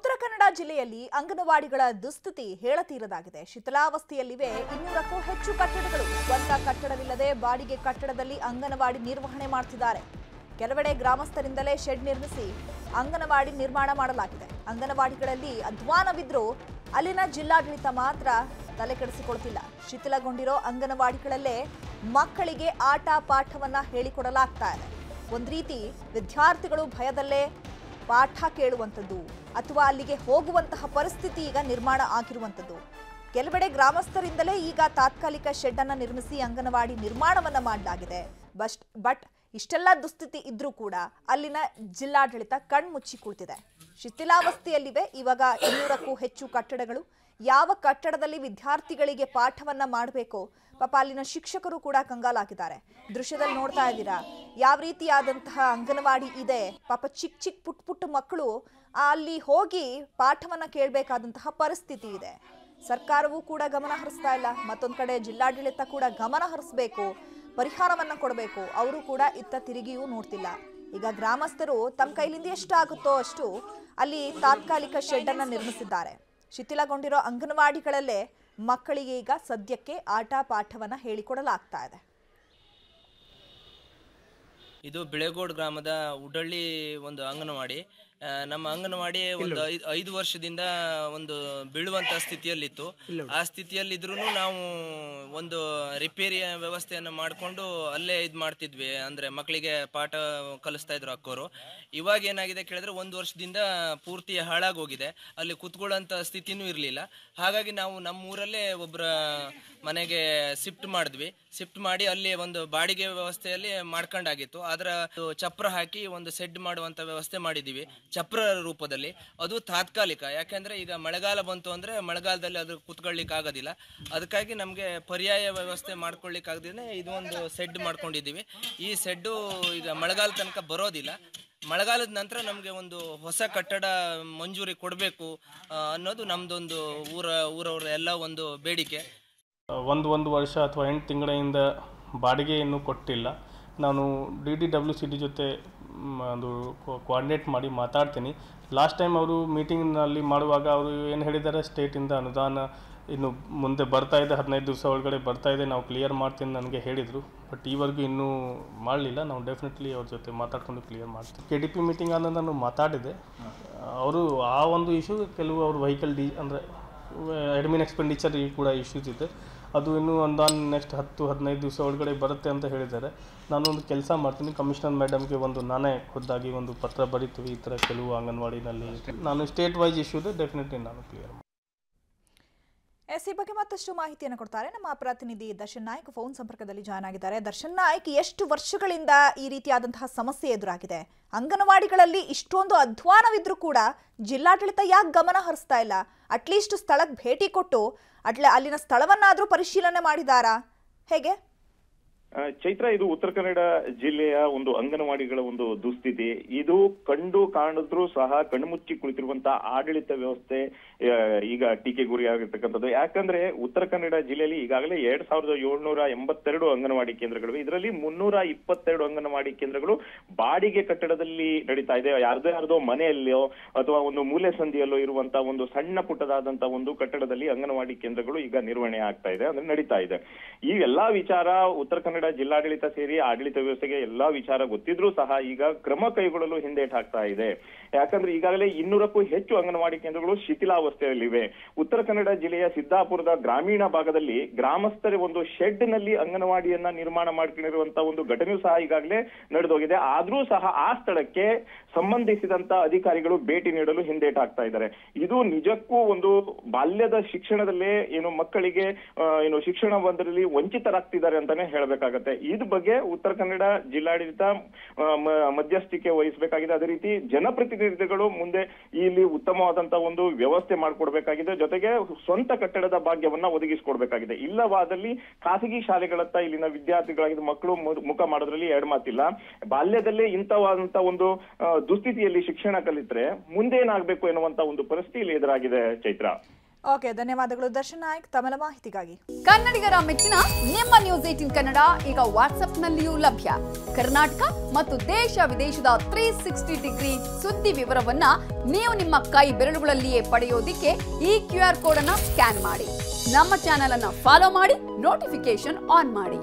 ಉತ್ತರ ಕನ್ನಡ ಜಿಲ್ಲೆಯಲ್ಲಿ ಅಂಗನವಾಡಿಗಳ ದುಸ್ಥಿತಿ ಹೇಳತೀರದಾಗಿದೆ ಶಿಥಿಲಾವಸ್ಥೆಯಲ್ಲಿವೆ ಇನ್ನೂರಕ್ಕೂ ಹೆಚ್ಚು ಕಟ್ಟಡಗಳು ಸ್ವಂತ ಕಟ್ಟಡವಿಲ್ಲದೆ ಬಾಡಿಗೆ ಕಟ್ಟಡದಲ್ಲಿ ಅಂಗನವಾಡಿ ನಿರ್ವಹಣೆ ಮಾಡ್ತಿದ್ದಾರೆ ಕೆಲವೆಡೆ ಗ್ರಾಮಸ್ಥರಿಂದಲೇ ಶೆಡ್ ನಿರ್ಮಿಸಿ ಅಂಗನವಾಡಿ ನಿರ್ಮಾಣ ಮಾಡಲಾಗಿದೆ ಅಂಗನವಾಡಿಗಳಲ್ಲಿ ಅಧ್ವಾನವಿದ್ರೂ ಅಲ್ಲಿನ ಜಿಲ್ಲಾಡಳಿತ ಮಾತ್ರ ತಲೆ ಕೆಡಿಸಿಕೊಳ್ತಿಲ್ಲ ಶಿಥಿಲಗೊಂಡಿರೋ ಅಂಗನವಾಡಿಗಳಲ್ಲೇ ಮಕ್ಕಳಿಗೆ ಆಟ ಪಾಠವನ್ನ ಹೇಳಿಕೊಡಲಾಗ್ತಾ ಇದೆ ಒಂದ್ ರೀತಿ ವಿದ್ಯಾರ್ಥಿಗಳು ಭಯದಲ್ಲೇ ಪಾಠ ಕೇಳುವಂಥದ್ದು ಅಥವಾ ಅಲ್ಲಿಗೆ ಹೋಗುವಂತಹ ಪರಿಸ್ಥಿತಿ ಈಗ ನಿರ್ಮಾಣ ಆಗಿರುವಂಥದ್ದು ಕೆಲವೆಡೆ ಗ್ರಾಮಸ್ಥರಿಂದಲೇ ಈಗ ತಾತ್ಕಾಲಿಕ ಶೆಡ್ ಅನ್ನು ನಿರ್ಮಿಸಿ ಅಂಗನವಾಡಿ ನಿರ್ಮಾಣವನ್ನ ಮಾಡಲಾಗಿದೆ ಬಸ್ಟ್ ಬಟ್ ಇಷ್ಟೆಲ್ಲ ದುಸ್ಥಿತಿ ಇದ್ರೂ ಕೂಡ ಅಲ್ಲಿನ ಜಿಲ್ಲಾಡಳಿತ ಕಣ್ಮುಚ್ಚಿ ಕೂತಿದೆ ಶಿಥಿಲಾವಸ್ಥೆಯಲ್ಲಿವೆ ಇವಾಗ ಇನ್ನೂರಕ್ಕೂ ಹೆಚ್ಚು ಕಟ್ಟಡಗಳು ಯಾವ ಕಟ್ಟಡದಲ್ಲಿ ವಿದ್ಯಾರ್ಥಿಗಳಿಗೆ ಪಾಠವನ್ನ ಮಾಡಬೇಕು ಪಾಪ ಅಲ್ಲಿನ ಶಿಕ್ಷಕರು ಕೂಡ ಕಂಗಾಲಾಗಿದ್ದಾರೆ ದೃಶ್ಯದಲ್ಲಿ ನೋಡ್ತಾ ಇದ್ದೀರಾ ಯಾವ ರೀತಿಯಾದಂತಹ ಅಂಗನವಾಡಿ ಇದೆ ಪಾಪ ಚಿಕ್ಕ ಚಿಕ್ಕ ಪುಟ್ಟ ಪುಟ್ಟ ಮಕ್ಕಳು ಅಲ್ಲಿ ಹೋಗಿ ಪಾಠವನ್ನ ಕೇಳಬೇಕಾದಂತಹ ಪರಿಸ್ಥಿತಿ ಇದೆ ಸರ್ಕಾರವೂ ಕೂಡ ಗಮನ ಹರಿಸ್ತಾ ಇಲ್ಲ ಮತ್ತೊಂದು ಕಡೆ ಜಿಲ್ಲಾಡಳಿತ ಕೂಡ ಗಮನ ಹರಿಸ್ಬೇಕು ಪರಿಹಾರವನ್ನ ಕೊಡಬೇಕು ಅವರು ಕೂಡ ಇತ್ತ ತಿರುಗಿಯೂ ನೋಡ್ತಿಲ್ಲ ಈಗ ಗ್ರಾಮಸ್ಥರು ತಮ್ಮ ಕೈಲಿಂದ ಎಷ್ಟಾಗುತ್ತೋ ಅಷ್ಟು ಅಲ್ಲಿ ತಾತ್ಕಾಲಿಕ ಶೆಡ್ ಅನ್ನ ನಿರ್ಮಿಸಿದ್ದಾರೆ ಶಿಥಿಲಗೊಂಡಿರೋ ಅಂಗನವಾಡಿಗಳಲ್ಲೇ ಮಕ್ಕಳಿಗೆ ಈಗ ಸದ್ಯಕ್ಕೆ ಆಟ ಪಾಠವನ್ನು ಹೇಳಿಕೊಡಲಾಗ್ತಾ ಇದೆ ಇದು ಬಿಳೆಗೋಡ್ ಗ್ರಾಮದ ಉಡಳ್ಳಿ ಒಂದು ಅಂಗನವಾಡಿ ನಮ್ಮ ಅಂಗನವಾಡಿ ಒಂದು ಐದು ವರ್ಷದಿಂದ ಒಂದು ಬೀಳುವಂತ ಸ್ಥಿತಿಯಲ್ಲಿತ್ತು ಆ ಸ್ಥಿತಿಯಲ್ಲಿದ್ರು ನಾವು ಒಂದು ರಿಪೇರಿ ವ್ಯವಸ್ಥೆಯನ್ನು ಮಾಡಿಕೊಂಡು ಅಲ್ಲೇ ಇದ್ ಮಾಡ್ತಿದ್ವಿ ಅಂದ್ರೆ ಮಕ್ಕಳಿಗೆ ಪಾಠ ಕಲಿಸ್ತಾ ಇದ್ರು ಅಕ್ಕೋರು ಇವಾಗ ಏನಾಗಿದೆ ಕೇಳಿದ್ರೆ ಒಂದು ವರ್ಷದಿಂದ ಪೂರ್ತಿ ಹಾಳಾಗೋಗಿದೆ ಅಲ್ಲಿ ಕುತ್ಕೊಳ್ಳುವಂತ ಸ್ಥಿತಿನೂ ಇರಲಿಲ್ಲ ಹಾಗಾಗಿ ನಾವು ನಮ್ಮೂರಲ್ಲೇ ಒಬ್ಬರ ಮನೆಗೆ ಶಿಫ್ಟ್ ಮಾಡಿದ್ವಿ ಶಿಫ್ಟ್ ಮಾಡಿ ಅಲ್ಲಿ ಒಂದು ಬಾಡಿಗೆ ವ್ಯವಸ್ಥೆಯಲ್ಲಿ ಮಾಡ್ಕೊಂಡಾಗಿತ್ತು ಅದರ ಚಪ್ರ ಹಾಕಿ ಒಂದು ಸೆಡ್ ಮಾಡುವಂತ ವ್ಯವಸ್ಥೆ ಮಾಡಿದೀವಿ ಚಪ್ರ ರೂಪದಲ್ಲಿ ಅದು ತಾತ್ಕಾಲಿಕ ಯಾಕೆಂದರೆ ಈಗ ಮಳೆಗಾಲ ಬಂತು ಅಂದರೆ ಮಳೆಗಾಲದಲ್ಲಿ ಅದು ಕುತ್ಕೊಳ್ಳಿಕ್ಕೆ ಆಗೋದಿಲ್ಲ ಅದಕ್ಕಾಗಿ ನಮಗೆ ಪರ್ಯಾಯ ವ್ಯವಸ್ಥೆ ಮಾಡ್ಕೊಳ್ಳಿಕ್ಕಾಗದೇ ಇದು ಒಂದು ಸೆಡ್ ಮಾಡ್ಕೊಂಡಿದ್ದೀವಿ ಈ ಸೆಡ್ಡು ಈಗ ಮಳೆಗಾಲ ತನಕ ಬರೋದಿಲ್ಲ ಮಳೆಗಾಲದ ನಂತರ ನಮಗೆ ಒಂದು ಹೊಸ ಕಟ್ಟಡ ಮಂಜೂರಿ ಕೊಡಬೇಕು ಅನ್ನೋದು ನಮ್ದೊಂದು ಊರ ಊರವರ ಎಲ್ಲ ಒಂದು ಬೇಡಿಕೆ ಒಂದು ಒಂದು ವರ್ಷ ಅಥವಾ ಎಂಟು ತಿಂಗಳಿಂದ ಬಾಡಿಗೆಯನ್ನು ಕೊಟ್ಟಿಲ್ಲ ನಾನು D D W C D ಜೊತೆ ಅದು ಕೋಆರ್ಡಿನೇಟ್ ಮಾಡಿ ಮಾತಾಡ್ತೀನಿ ಲಾಸ್ಟ್ ಟೈಮ್ ಅವರು ಮೀಟಿಂಗ್ನಲ್ಲಿ ಮಾಡುವಾಗ ಅವರು ಏನು ಹೇಳಿದ್ದಾರೆ ಸ್ಟೇಟಿಂದ ಅನುದಾನ ಇನ್ನು ಮುಂದೆ ಬರ್ತಾ ಇದೆ ಹದಿನೈದು ದಿವಸ ಒಳಗಡೆ ಬರ್ತಾ ಇದೆ ನಾವು ಕ್ಲಿಯರ್ ಮಾಡ್ತೀನಿ ನನಗೆ ಹೇಳಿದರು ಬಟ್ ಈವರೆಗೂ ಇನ್ನೂ ಮಾಡಲಿಲ್ಲ ನಾವು ಡೆಫಿನೆಟ್ಲಿ ಅವ್ರ ಜೊತೆ ಮಾತಾಡ್ಕೊಂಡು ಕ್ಲಿಯರ್ ಮಾಡ್ತೀವಿ ಕೆ ಡಿ ಪಿ ಮೀಟಿಂಗ್ ಅನ್ನೋದು ನಾನು ಮಾತಾಡಿದೆ ಅವರು ಆ ಒಂದು ಇಶ್ಯೂ ಕೆಲವು ಅವ್ರ ವೆಹಿಕಲ್ ಡಿ ಅಂದರೆ ಅಡ್ಮಿನ್ ಎಕ್ಸ್ಪೆಂಡಿಚರ್ ಈ ಕೂಡ ಇಶ್ಯೂಸ್ ಇದೆ ಅದು ಇನ್ನೂ ಒಂದು ನೆಕ್ಸ್ಟ್ ಹತ್ತು ಹದಿನೈದು ದಿವಸ ಒಳಗಡೆ ಬರುತ್ತೆ ಅಂತ ಹೇಳಿದ್ದಾರೆ ಒಂದು ಕೆಲಸ ಮಾಡ್ತೀನಿ ಕಮಿಷನರ್ ಮೇಡಮ್ಗೆ ಒಂದು ನಾನೇ ಖುದ್ದಾಗಿ ಒಂದು ಪತ್ರ ಬರೀತೀವಿ ಈ ಥರ ಕೆಲವು ಅಂಗನವಾಡಿನಲ್ಲಿ ನಾನು ಸ್ಟೇಟ್ ವೈಸ್ ಇದೆ ಡೆಫಿನೆಟ್ಲಿ ನಾನು ಕ್ಲಿಯರ್ ಎಸ್ ಈ ಬಗ್ಗೆ ಮತ್ತಷ್ಟು ಮಾಹಿತಿಯನ್ನು ಕೊಡ್ತಾರೆ ನಮ್ಮ ಪ್ರತಿನಿಧಿ ದರ್ಶನ್ ನಾಯ್ಕ್ ಫೋನ್ ಸಂಪರ್ಕದಲ್ಲಿ ಜಾಯ್ನ್ ಆಗಿದ್ದಾರೆ ದರ್ಶನ್ ನಾಯ್ಕ್ ಎಷ್ಟು ವರ್ಷಗಳಿಂದ ಈ ರೀತಿಯಾದಂತಹ ಸಮಸ್ಯೆ ಎದುರಾಗಿದೆ ಅಂಗನವಾಡಿಗಳಲ್ಲಿ ಇಷ್ಟೊಂದು ಅಧ್ವಾನವಿದ್ರೂ ಕೂಡ ಜಿಲ್ಲಾಡಳಿತ ಯಾಕೆ ಗಮನ ಹರಿಸ್ತಾ ಇಲ್ಲ ಅಟ್ಲೀಸ್ಟ್ ಸ್ಥಳಕ್ಕೆ ಭೇಟಿ ಕೊಟ್ಟು ಅಟ್ಲೆ ಅಲ್ಲಿನ ಸ್ಥಳವನ್ನಾದರೂ ಪರಿಶೀಲನೆ ಮಾಡಿದಾರಾ ಹೇಗೆ ಚೈತ್ರ ಇದು ಉತ್ತರ ಕನ್ನಡ ಜಿಲ್ಲೆಯ ಒಂದು ಅಂಗನವಾಡಿಗಳ ಒಂದು ದುಸ್ಥಿತಿ ಇದು ಕಂಡು ಕಾಣಿದ್ರು ಸಹ ಕಣ್ಮುಚ್ಚಿ ಕುಳಿತಿರುವಂತಹ ಆಡಳಿತ ವ್ಯವಸ್ಥೆ ಈಗ ಟೀಕೆ ಗುರಿಯಾಗಿರ್ತಕ್ಕಂಥದ್ದು ಯಾಕಂದ್ರೆ ಉತ್ತರ ಕನ್ನಡ ಜಿಲ್ಲೆಯಲ್ಲಿ ಈಗಾಗಲೇ ಎರಡ್ ಸಾವಿರದ ಏಳ್ನೂರ ಎಂಬತ್ತೆರಡು ಅಂಗನವಾಡಿ ಕೇಂದ್ರಗಳು ಇದರಲ್ಲಿ ಮುನ್ನೂರ ಇಪ್ಪತ್ತೆರಡು ಅಂಗನವಾಡಿ ಕೇಂದ್ರಗಳು ಬಾಡಿಗೆ ಕಟ್ಟಡದಲ್ಲಿ ನಡೀತಾ ಇದೆ ಯಾರ್ದೋ ಯಾರ್ದೋ ಮನೆಯಲ್ಲೋ ಅಥವಾ ಒಂದು ಮೂಲೆ ಸಂಧಿಯಲ್ಲೋ ಇರುವಂತಹ ಒಂದು ಸಣ್ಣ ಪುಟ್ಟದಾದಂತಹ ಒಂದು ಕಟ್ಟಡದಲ್ಲಿ ಅಂಗನವಾಡಿ ಕೇಂದ್ರಗಳು ಈಗ ನಿರ್ವಹಣೆ ಆಗ್ತಾ ಇದೆ ಅಂದ್ರೆ ನಡೀತಾ ಇದೆ ಈ ಎಲ್ಲಾ ವಿಚಾರ ಉತ್ತರ ಕನ್ನಡ ಕನ್ನಡ ಜಿಲ್ಲಾಡಳಿತ ಸೇರಿ ಆಡಳಿತ ವ್ಯವಸ್ಥೆಗೆ ಎಲ್ಲಾ ವಿಚಾರ ಗೊತ್ತಿದ್ರೂ ಸಹ ಈಗ ಕ್ರಮ ಕೈಗೊಳ್ಳಲು ಹಿಂದೇಟಾಗ್ತಾ ಇದೆ ಯಾಕಂದ್ರೆ ಈಗಾಗಲೇ ಇನ್ನೂರಕ್ಕೂ ಹೆಚ್ಚು ಅಂಗನವಾಡಿ ಕೇಂದ್ರಗಳು ಶಿಥಿಲಾವಸ್ಥೆಯಲ್ಲಿವೆ ಉತ್ತರ ಕನ್ನಡ ಜಿಲ್ಲೆಯ ಸಿದ್ದಾಪುರದ ಗ್ರಾಮೀಣ ಭಾಗದಲ್ಲಿ ಗ್ರಾಮಸ್ಥರ ಒಂದು ಶೆಡ್ ನಲ್ಲಿ ಅಂಗನವಾಡಿಯನ್ನ ನಿರ್ಮಾಣ ಮಾಡ್ಕೊಂಡಿರುವಂತಹ ಒಂದು ಘಟನೆಯೂ ಸಹ ಈಗಾಗಲೇ ನಡೆದೋಗಿದೆ ಆದ್ರೂ ಸಹ ಆ ಸ್ಥಳಕ್ಕೆ ಸಂಬಂಧಿಸಿದಂತ ಅಧಿಕಾರಿಗಳು ಭೇಟಿ ನೀಡಲು ಹಿಂದೇಟಾಗ್ತಾ ಇದ್ದಾರೆ ಇದು ನಿಜಕ್ಕೂ ಒಂದು ಬಾಲ್ಯದ ಶಿಕ್ಷಣದಲ್ಲೇ ಏನು ಮಕ್ಕಳಿಗೆ ಏನು ಶಿಕ್ಷಣ ಒಂದರಲ್ಲಿ ವಂಚಿತರಾಗ್ತಿದ್ದಾರೆ ಅಂತಾನೆ ಹೇಳ್ಬೇಕಾಗತ್ತೆ ಇದ್ ಬಗ್ಗೆ ಉತ್ತರ ಕನ್ನಡ ಜಿಲ್ಲಾಡಳಿತ ಮಧ್ಯಸ್ಥಿಕೆ ವಹಿಸಬೇಕಾಗಿದೆ ಅದೇ ರೀತಿ ಜನಪ್ರತಿನಿಧಿಗಳು ಮುಂದೆ ಇಲ್ಲಿ ಉತ್ತಮವಾದಂತಹ ಒಂದು ವ್ಯವಸ್ಥೆ ಮಾಡ್ಕೊಡ್ಬೇಕಾಗಿದೆ ಜೊತೆಗೆ ಸ್ವಂತ ಕಟ್ಟಡದ ಭಾಗ್ಯವನ್ನ ಒದಗಿಸಿಕೊಡ್ಬೇಕಾಗಿದೆ ಇಲ್ಲವಾದಲ್ಲಿ ಖಾಸಗಿ ಶಾಲೆಗಳತ್ತ ಇಲ್ಲಿನ ವಿದ್ಯಾರ್ಥಿಗಳಾಗಿದ್ದ ಮಕ್ಕಳು ಮುಖ ಮಾಡೋದ್ರಲ್ಲಿ ಎರಡು ಮಾತಿಲ್ಲ ಬಾಲ್ಯದಲ್ಲೇ ಇಂಥವಾದಂತಹ ಒಂದು ದುಸ್ಥಿತಿಯಲ್ಲಿ ಶಿಕ್ಷಣ ಕಲಿತರೆ ಮುಂದೆ ಏನಾಗಬೇಕು ಎನ್ನುವಂತ ಒಂದು ಪರಿಸ್ಥಿತಿಯಲ್ಲಿ ಎದುರಾಗಿದೆ ಚೈತ್ರ ಓಕೆ ಧನ್ಯವಾದಗಳು ದರ್ಶನ್ ನಾಯಕ್ ತಮಲ ಮಾಹಿತಿಗಾಗಿ ಕನ್ನಡಿಗರ ಮೆಚ್ಚಿನ ನಿಮ್ಮ ನ್ಯೂಸ್ ಏಟಿನ್ ಕನ್ನಡ ಈಗ ನಲ್ಲಿಯೂ ಲಭ್ಯ ಕರ್ನಾಟಕ ಮತ್ತು ದೇಶ ವಿದೇಶದ ತ್ರೀ ಸಿಕ್ಸ್ಟಿ ಡಿಗ್ರಿ ಸುದ್ದಿ ವಿವರವನ್ನ ನೀವು ನಿಮ್ಮ ಕೈ ಬೆರಳುಗಳಲ್ಲಿಯೇ ಪಡೆಯೋದಿಕ್ಕೆ ಈ ಕ್ಯೂ ಆರ್ ಕೋಡ್ ಅನ್ನ ಸ್ಕ್ಯಾನ್ ಮಾಡಿ ನಮ್ಮ ಚಾನೆಲ್ ಅನ್ನ ಫಾಲೋ ಮಾಡಿ ನೋಟಿಫಿಕೇಶನ್ ಆನ್ ಮಾಡಿ